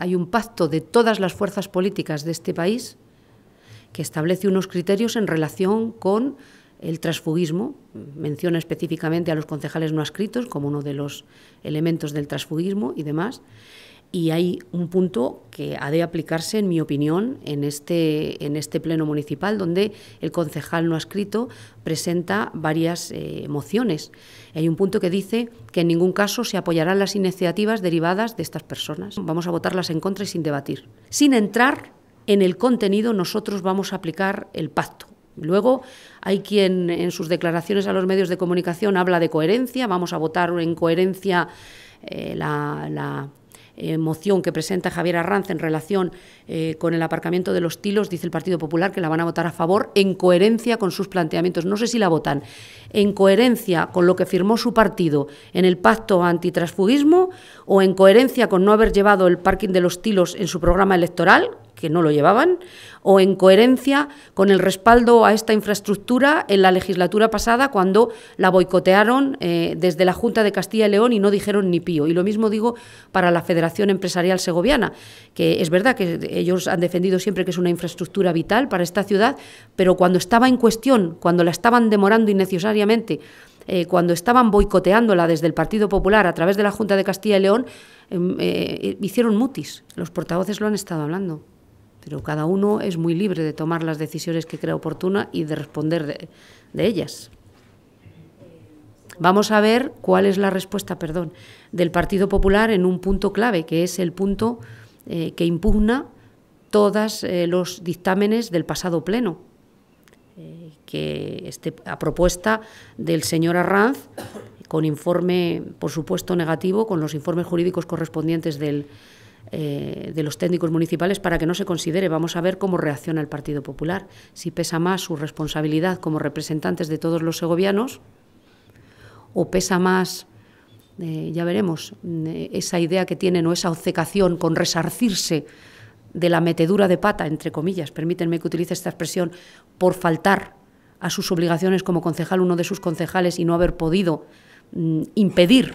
hay un pacto de todas las fuerzas políticas de este país que establece unos criterios en relación con el transfugismo, menciona específicamente a los concejales no adscritos como uno de los elementos del transfugismo y demás, y hay un punto que ha de aplicarse, en mi opinión, en este, en este pleno municipal, donde el concejal no ha escrito presenta varias eh, mociones. Hay un punto que dice que en ningún caso se apoyarán las iniciativas derivadas de estas personas. Vamos a votarlas en contra y sin debatir. Sin entrar en el contenido, nosotros vamos a aplicar el pacto. Luego hay quien en sus declaraciones a los medios de comunicación habla de coherencia, vamos a votar en coherencia eh, la eh, moción que presenta Javier Arranz en relación eh, con el aparcamiento de los tilos, dice el Partido Popular que la van a votar a favor en coherencia con sus planteamientos. No sé si la votan en coherencia con lo que firmó su partido en el pacto antitransfugismo o en coherencia con no haber llevado el parking de los tilos en su programa electoral, que no lo llevaban, o en coherencia con el respaldo a esta infraestructura en la legislatura pasada cuando la boicotearon eh, desde la Junta de Castilla y León y no dijeron ni pío. Y lo mismo digo para la Federación Empresarial Segoviana, que es verdad que ellos han defendido siempre que es una infraestructura vital para esta ciudad, pero cuando estaba en cuestión, cuando la estaban demorando innecesariamente, eh, cuando estaban boicoteándola desde el Partido Popular a través de la Junta de Castilla y León, em, eh, hicieron mutis. Los portavoces lo han estado hablando pero cada uno es muy libre de tomar las decisiones que crea oportuna y de responder de, ellas. Vamos a ver cuál es la respuesta, perdón, del Partido Popular en un punto clave, que es el punto eh, que impugna todos eh, los dictámenes del pasado pleno, eh, que esté a propuesta del señor Arranz, con informe, por supuesto, negativo, con los informes jurídicos correspondientes del, eh, de los técnicos municipales para que no se considere. Vamos a ver cómo reacciona el Partido Popular, si pesa más su responsabilidad como representantes de todos los segovianos o pesa más, eh, ya veremos, mm, esa idea que tienen o esa obcecación con resarcirse de la metedura de pata, entre comillas, permítanme que utilice esta expresión, por faltar a sus obligaciones como concejal, uno de sus concejales, y no haber podido mm, impedir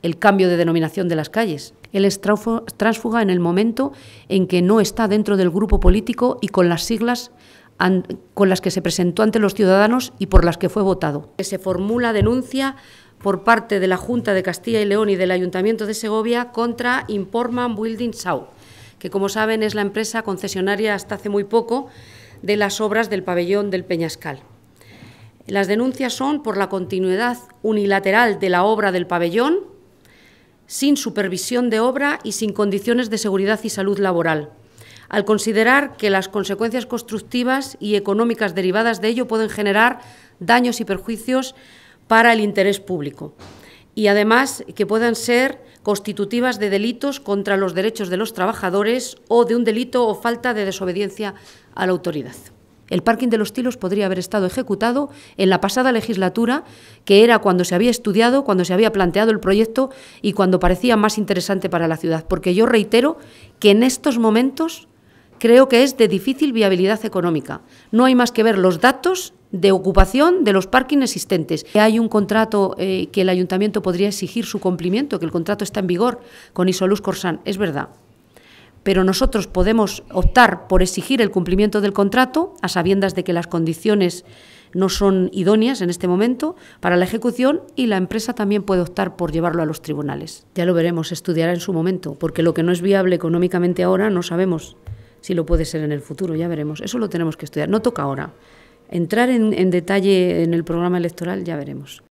el cambio de denominación de las calles él es tránsfuga en el momento en que no está dentro del grupo político y con las siglas con las que se presentó ante los ciudadanos y por las que fue votado. Se formula denuncia por parte de la Junta de Castilla y León y del Ayuntamiento de Segovia contra Importman Building Sau, que como saben es la empresa concesionaria hasta hace muy poco de las obras del pabellón del Peñascal. Las denuncias son por la continuidad unilateral de la obra del pabellón, sin supervisión de obra y sin condiciones de seguridad y salud laboral, al considerar que las consecuencias constructivas y económicas derivadas de ello pueden generar daños y perjuicios para el interés público y además que puedan ser constitutivas de delitos contra los derechos de los trabajadores o de un delito o falta de desobediencia a la autoridad. El parking de los Tilos podría haber estado ejecutado en la pasada legislatura, que era cuando se había estudiado, cuando se había planteado el proyecto y cuando parecía más interesante para la ciudad. Porque yo reitero que en estos momentos creo que es de difícil viabilidad económica. No hay más que ver los datos de ocupación de los parkings existentes. Hay un contrato eh, que el ayuntamiento podría exigir su cumplimiento, que el contrato está en vigor con isoluz Corsán. es verdad pero nosotros podemos optar por exigir el cumplimiento del contrato a sabiendas de que las condiciones no son idóneas en este momento para la ejecución y la empresa también puede optar por llevarlo a los tribunales. Ya lo veremos, estudiará en su momento, porque lo que no es viable económicamente ahora no sabemos si lo puede ser en el futuro, ya veremos. Eso lo tenemos que estudiar, no toca ahora. Entrar en, en detalle en el programa electoral, ya veremos.